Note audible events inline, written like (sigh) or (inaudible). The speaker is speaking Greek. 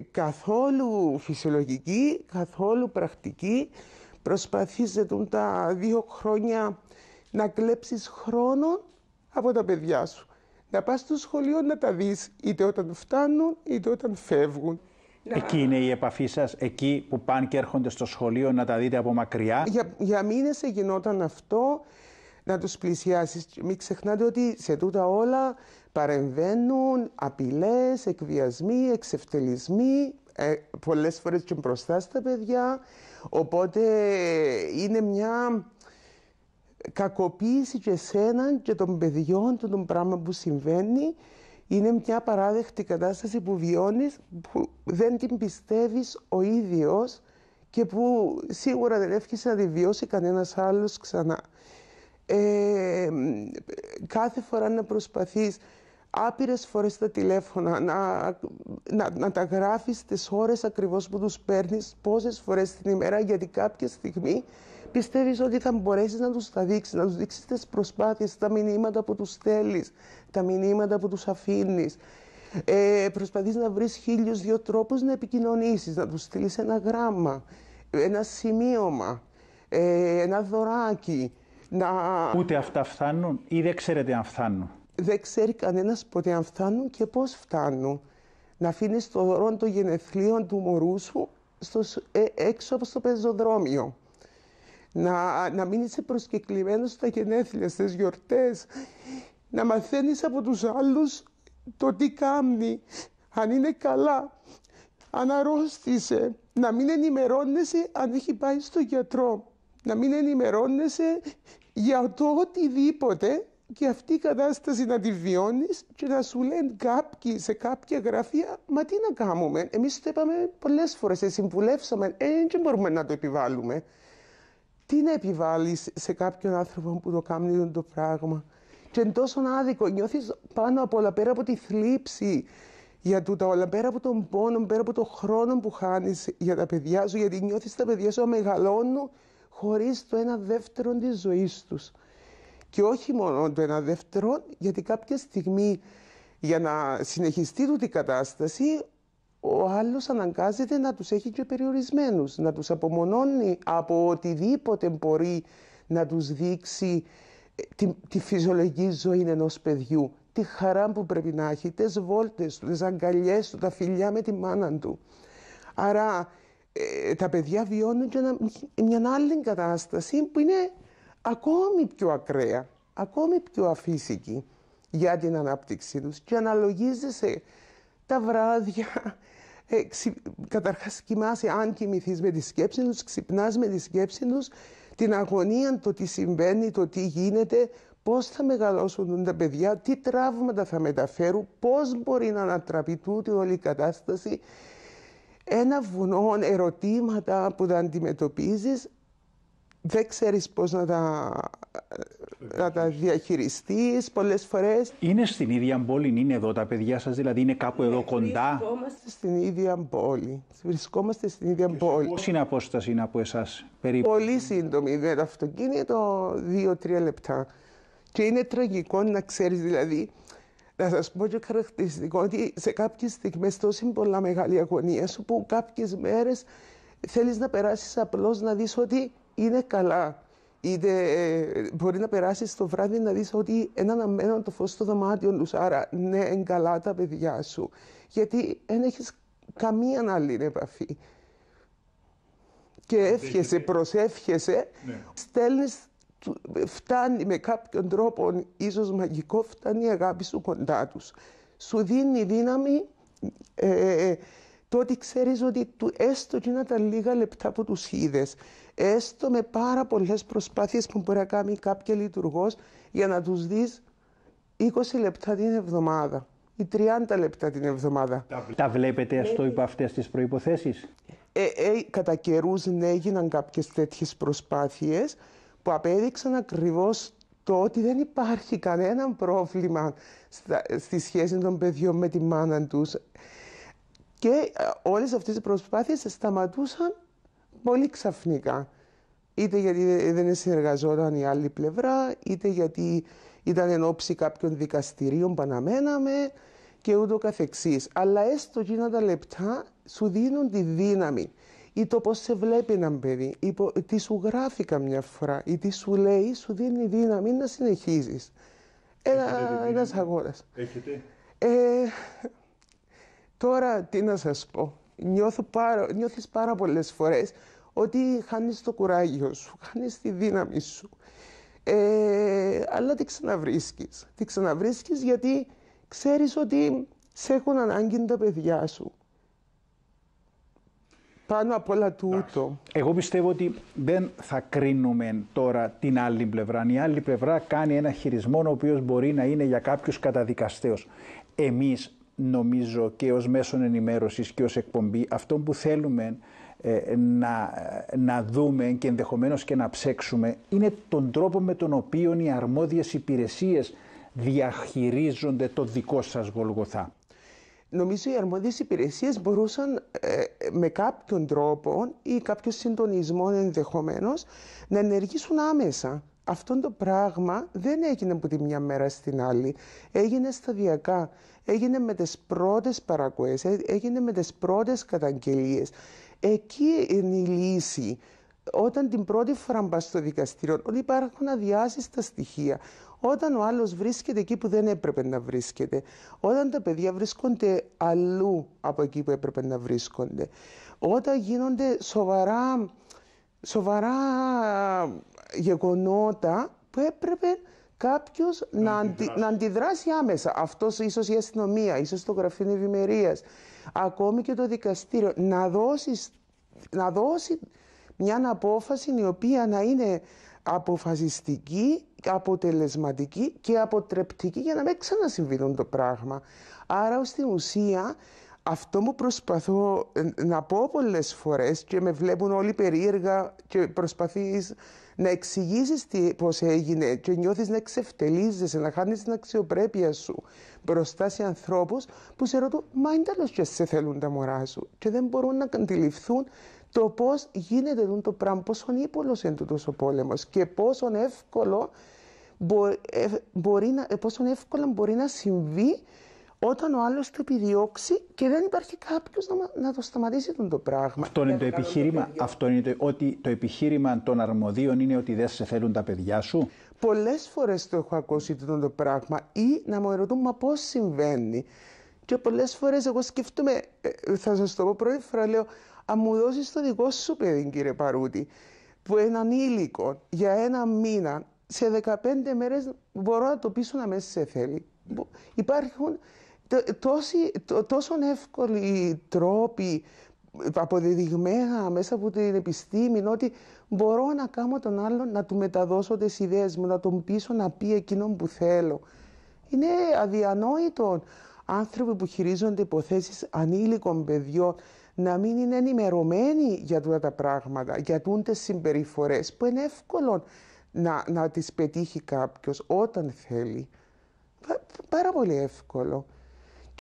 καθόλου φυσιολογική, καθόλου πρακτική. Προσπαθείς τα δύο χρόνια να κλέψεις χρόνο από τα παιδιά σου. Να πας στο σχολείο να τα δεις, είτε όταν φτάνουν, είτε όταν φεύγουν. Εκεί είναι η επαφή σας, εκεί που πάνε και έρχονται στο σχολείο να τα δείτε από μακριά. Για, για μήνες γινόταν αυτό να τους πλησιάσεις. Μην ξεχνάτε ότι σε τούτα όλα παρεμβαίνουν απειλές, εκβιασμοί, εξευτελισμοί, ε, πολλές φορές και μπροστά στα παιδιά, οπότε ε, είναι μια κακοποίηση και σέναν και των παιδιών των τον πράγμα που συμβαίνει, είναι μια παράδεκτη κατάσταση που βιώνεις, που δεν την πιστεύεις ο ίδιος και που σίγουρα δεν εύχεσαι να τη βιώσει κανένας άλλος ξανά κάθε φορά να προσπαθείς άπειρες φορές τα τηλέφωνα, να, να, να τα γράφεις τις ώρες ακριβώς που τους παίρνεις, πόσες φορές την ημέρα, γιατί κάποια στιγμή πιστεύεις ότι θα μπορέσεις να τους τα δείξεις, να τους δείξεις τις προσπάθειες, τα μηνύματα που τους θέλει, τα μηνύματα που τους αφήνεις. Ε, προσπαθείς να βρεις χίλιους δύο τρόπους να επικοινωνήσεις, να τους στείλεις ένα γράμμα, ένα σημείωμα, ε, ένα δωράκι να... Ούτε αυτά φτάνουν ή δεν ξέρετε αν φτάνουν. Δεν ξέρει κανένας ποτέ αν φτάνουν και πώς φτάνουν. Να αφήνεις το δρόμο των γενεθλίων του μωρού σου στο, ε, έξω από το πεζοδρόμιο. Να, να μην είσαι προσκεκλημένος στα γενέθλια, στις γιορτές. Να μαθαίνεις από τους άλλους το τι κάνει, αν είναι καλά, αν αρρώστησε. Να μην ενημερώνεσαι αν έχει πάει στο γιατρό να μην ενημερώνεσαι για το οτιδήποτε και αυτή η κατάσταση να τη βιώνεις και να σου λένε κάποιοι σε κάποια γραφεία, μα τι να κάνουμε. Εμείς το είπαμε πολλές φορές, συμβουλεύσαμε, ε, μπορούμε να το επιβάλλουμε. Τι να επιβάλλεις σε κάποιον άνθρωπο που το κάνει το πράγμα. Και είναι τόσο άδικο. Νιώθεις πάνω απ' όλα, πέρα από τη θλίψη για τούτα όλα, πέρα από τον πόνο, πέρα από τον χρόνο που χάνεις για τα παιδιά σου, γιατί νιώθεις τα παιδιά σου μεγαλώνουν χωρίς το ένα δεύτερο της ζωής τους. Και όχι μόνο το ένα δεύτερο, γιατί κάποια στιγμή για να συνεχιστεί τούτη η κατάσταση, ο άλλος αναγκάζεται να τους έχει και περιορισμένους, να τους απομονώνει από οτιδήποτε μπορεί να τους δείξει ε, τη, τη φυσιολογική ζωή ενός παιδιού, τη χαρά που πρέπει να έχει, τις βόλτες του, τις αγκαλιές του, τα φιλιά με τη μάνα του. Άρα ε, τα παιδιά βιώνουν και μια άλλη κατάσταση που είναι ακόμη πιο ακραία, ακόμη πιο αφύσικη για την ανάπτυξή τους και αναλογίζεσαι τα βράδια. Ε, Καταρχάς κοιμάσαι αν κοιμηθείς με τη σκέψη τους, ξυπνάς με τη σκέψη τους, την αγωνία το τι συμβαίνει, το τι γίνεται, πώς θα μεγαλώσουν τα παιδιά, τι τραύματα θα μεταφέρουν, πώς μπορεί να ανατραπεί τούτη όλη η κατάσταση ένα βουνό ερωτήματα που τα αντιμετωπίζεις, δεν ξέρεις πώς να τα, να τα διαχειριστείς πολλές φορές. Είναι στην ίδια πόλη, είναι εδώ τα παιδιά σας, δηλαδή είναι κάπου εδώ ναι, κοντά. Βρισκόμαστε στην ίδια πόλη. Βρισκόμαστε στην ίδια Και πόλη. Πώς είναι απόσταση είναι από εσάς περίπου. Πολύ σύντομη, με το αυτοκίνητο δύο-τρία λεπτά. Και είναι τραγικό να ξέρεις δηλαδή να σας πω και χαρακτηριστικό ότι σε κάποιες στιγμές τόσο πολλά μεγάλη αγωνία σου που κάποιες μέρες θέλεις να περάσεις απλώς να δεις ότι είναι καλά. Είτε ε, μπορεί να περάσεις το βράδυ να δεις ότι είναι αναμένο το φως στο δωμάτιο του. Άρα ναι, είναι καλά τα παιδιά σου. Γιατί δεν έχεις καμία άλλη επαφή. Και εύχεσαι, προσεύχεσαι, ναι φτάνει με κάποιον τρόπο, ίσως μαγικό, φτάνει η αγάπη σου κοντά τους. Σου δίνει δύναμη ε, το ότι ξέρεις ότι του έστω και να τα λίγα λεπτά που τους είδες. έστω με πάρα πολλές προσπάθειες που μπορεί να κάνει κάποιο λειτουργός για να τους δεις 20 λεπτά την εβδομάδα ή 30 λεπτά την εβδομάδα. Τα βλέπετε αυτό υπό αυτές τις προϋποθέσεις. Ε, ε, κατά καιρούς ναι έγιναν κάποιες τέτοιες προσπάθειες που απέδειξαν ακριβώς το ότι δεν υπάρχει κανένα πρόβλημα στη σχέση των παιδιών με τη μάνα τους. Και ε, όλες αυτές οι προσπάθειες σταματούσαν πολύ ξαφνικά. Είτε γιατί δεν συνεργαζόταν η άλλη πλευρά, είτε γιατί ήταν εν ώψη κάποιων δικαστηρίων που αναμέναμε και ούτω καθεξής. Αλλά έστω εκείνα τα λεπτά σου δίνουν τη δύναμη ή το πώς σε βλέπει ένα παιδί, ή τι σου γράφει καμιά φορά, ή τι σου λέει, σου δίνει δύναμη να συνεχίζεις. Ένα, ένας αγώνας. Έχετε. Ε, τώρα, τι να σας πω. Νιώθω πάρα, νιώθεις πάρα πολλές φορές ότι χάνεις το κουράγιο σου, (laughs) χάνεις τη δύναμη σου. Ε, αλλά τι ξαναβρίσκεις. Τη ξαναβρίσκεις γιατί ξέρεις ότι σε έχουν ανάγκη τα παιδιά σου πάνω απ' όλα τούτο. Εγώ πιστεύω ότι δεν θα κρίνουμε τώρα την άλλη πλευρά. Η άλλη πλευρά κάνει ένα χειρισμό ο οποίος μπορεί να είναι για κάποιους καταδικαστέως. Εμείς νομίζω και ως μέσον ενημέρωσης και ως εκπομπή αυτό που θέλουμε ε, να, να δούμε και ενδεχομένως και να ψέξουμε είναι τον τρόπο με τον οποίο οι αρμόδιες υπηρεσίες διαχειρίζονται το δικό σας Γολγοθά. Νομίζω οι αρμόδιες υπηρεσίες μπορούσαν ε, με κάποιον τρόπο ή κάποιο συντονισμό ενδεχομένως να ενεργήσουν άμεσα. Αυτό το πράγμα δεν έγινε από τη μια μέρα στην άλλη. Έγινε σταδιακά. Έγινε με τις πρώτες παρακοές, ε, έγινε με τις πρώτες καταγγελίες. Εκεί είναι η λύση όταν την πρώτη φορά πα στο δικαστήριο, ότι υπάρχουν στα στοιχεία. Όταν ο άλλος βρίσκεται εκεί που δεν έπρεπε να βρίσκεται. Όταν τα παιδιά βρίσκονται αλλού από εκεί που έπρεπε να βρίσκονται. Όταν γίνονται σοβαρά, σοβαρά γεγονότα που έπρεπε κάποιος να, αντι, να αντιδράσει άμεσα. Αυτός ίσως η αστυνομία, ίσως το γραφείο ευημερίας, ακόμη και το δικαστήριο. Να δώσει. Να δώσει μια απόφαση η οποία να είναι αποφασιστική, αποτελεσματική και αποτρεπτική για να μην ξανασυμβεί το πράγμα. Άρα στην ουσία αυτό που προσπαθώ ε, να πω πολλές φορές και με βλέπουν όλοι περίεργα και προσπαθείς να εξηγήσεις τι, πώς έγινε και νιώθεις να εξευτελίζεσαι, να χάνεις την αξιοπρέπεια σου μπροστά σε ανθρώπους που σε ρωτούν «Μα είναι τέλο και σε θέλουν τα μωρά σου» και δεν μπορούν να αντιληφθούν το πώς γίνεται το πράγμα, πόσο ύπολο είναι τούτος ο πόλεμος και πόσο εύκολο ε, μπορεί, να, ε, μπορεί να συμβεί όταν ο άλλος το επιδιώξει και δεν υπάρχει κάποιος να, να, το σταματήσει τον το πράγμα. Αυτό είναι το επιχείρημα. Το αυτό είναι το, ότι το επιχείρημα των αρμοδίων είναι ότι δεν σε θέλουν τα παιδιά σου. Πολλές φορές το έχω ακούσει τον το πράγμα ή να μου ερωτούν, μα πώς συμβαίνει. Και πολλές φορές εγώ σκέφτομαι, ε, ε, θα σας το πω πρώτη φορά, λέω, αν μου δώσεις το δικό σου παιδί, κύριε Παρούτη, που έναν ήλικο για ένα μήνα, σε 15 μέρες μπορώ να το πείσω να μέσα σε θέλει. Υπάρχουν τόσοι, τόσο εύκολοι τρόποι αποδεδειγμένα μέσα από την επιστήμη ότι μπορώ να κάνω τον άλλον να του μεταδώσω τις ιδέες μου, να τον πείσω να πει εκείνον που θέλω. Είναι αδιανόητο άνθρωποι που χειρίζονται υποθέσεις ανήλικων παιδιών να μην είναι ενημερωμένοι για τούτα τα πράγματα, για τούντες συμπεριφορές που είναι εύκολο να, να τις πετύχει κάποιος όταν θέλει. Πάρα πολύ εύκολο.